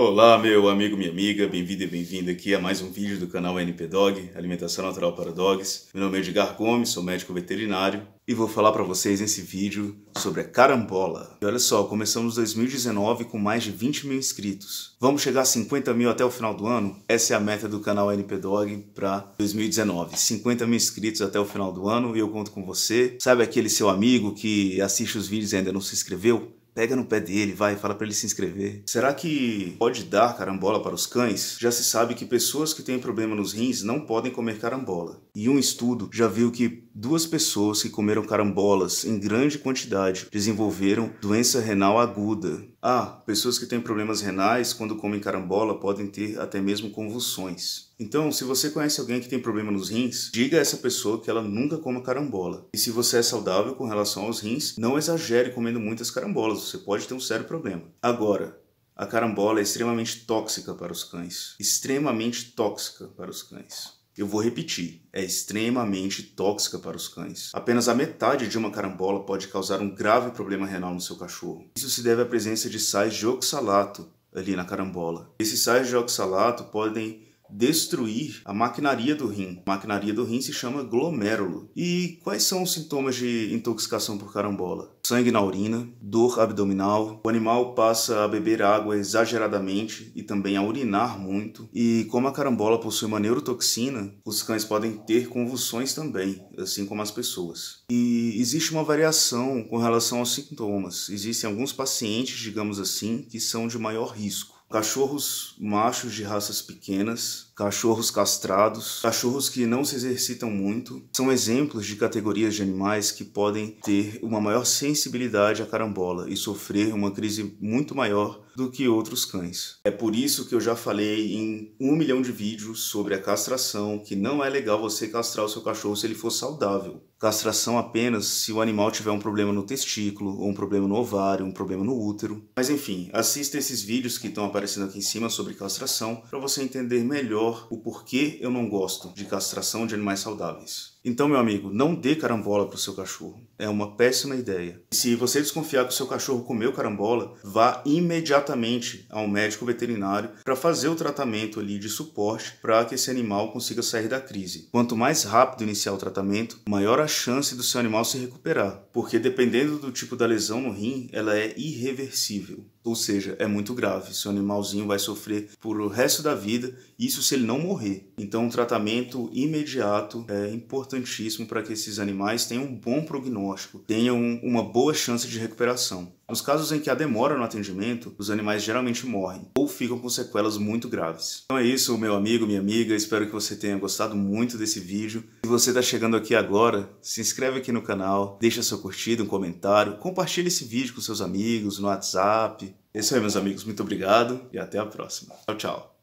Olá, meu amigo, minha amiga, bem-vindo e bem-vinda aqui a mais um vídeo do canal NP Dog, Alimentação Natural para Dogs. Meu nome é Edgar Gomes, sou médico veterinário e vou falar para vocês nesse vídeo sobre a carambola. E olha só, começamos 2019 com mais de 20 mil inscritos. Vamos chegar a 50 mil até o final do ano? Essa é a meta do canal NP Dog para 2019. 50 mil inscritos até o final do ano e eu conto com você. Sabe aquele seu amigo que assiste os vídeos e ainda não se inscreveu? Pega no pé dele, vai, fala para ele se inscrever. Será que pode dar carambola para os cães? Já se sabe que pessoas que têm problema nos rins não podem comer carambola. E um estudo já viu que duas pessoas que comeram carambolas em grande quantidade desenvolveram doença renal aguda. Ah, pessoas que têm problemas renais, quando comem carambola, podem ter até mesmo convulsões. Então, se você conhece alguém que tem problema nos rins, diga a essa pessoa que ela nunca coma carambola. E se você é saudável com relação aos rins, não exagere comendo muitas carambolas, você pode ter um sério problema. Agora, a carambola é extremamente tóxica para os cães. Extremamente tóxica para os cães. Eu vou repetir, é extremamente tóxica para os cães. Apenas a metade de uma carambola pode causar um grave problema renal no seu cachorro. Isso se deve à presença de sais de oxalato ali na carambola. Esses sais de oxalato podem destruir a maquinaria do rim. A maquinaria do rim se chama glomérulo. E quais são os sintomas de intoxicação por carambola? Sangue na urina, dor abdominal, o animal passa a beber água exageradamente e também a urinar muito. E como a carambola possui uma neurotoxina, os cães podem ter convulsões também, assim como as pessoas. E existe uma variação com relação aos sintomas. Existem alguns pacientes, digamos assim, que são de maior risco cachorros machos de raças pequenas, cachorros castrados, cachorros que não se exercitam muito, são exemplos de categorias de animais que podem ter uma maior sensibilidade à carambola e sofrer uma crise muito maior do que outros cães. É por isso que eu já falei em um milhão de vídeos sobre a castração, que não é legal você castrar o seu cachorro se ele for saudável castração apenas se o animal tiver um problema no testículo, ou um problema no ovário, um problema no útero. Mas enfim, assista esses vídeos que estão aparecendo aqui em cima sobre castração para você entender melhor o porquê eu não gosto de castração de animais saudáveis. Então, meu amigo, não dê carambola para o seu cachorro. É uma péssima ideia. Se você desconfiar que o seu cachorro comeu carambola, vá imediatamente ao médico veterinário para fazer o tratamento ali de suporte para que esse animal consiga sair da crise. Quanto mais rápido iniciar o tratamento, maior a chance do seu animal se recuperar, porque dependendo do tipo da lesão no rim, ela é irreversível. Ou seja, é muito grave. Seu animalzinho vai sofrer por o resto da vida, isso se ele não morrer. Então, um tratamento imediato é importante importantíssimo para que esses animais tenham um bom prognóstico, tenham uma boa chance de recuperação. Nos casos em que há demora no atendimento, os animais geralmente morrem ou ficam com sequelas muito graves. Então é isso, meu amigo, minha amiga, espero que você tenha gostado muito desse vídeo. Se você está chegando aqui agora, se inscreve aqui no canal, deixa sua curtida, um comentário, compartilhe esse vídeo com seus amigos no WhatsApp. É isso aí, meus amigos, muito obrigado e até a próxima. Tchau, tchau.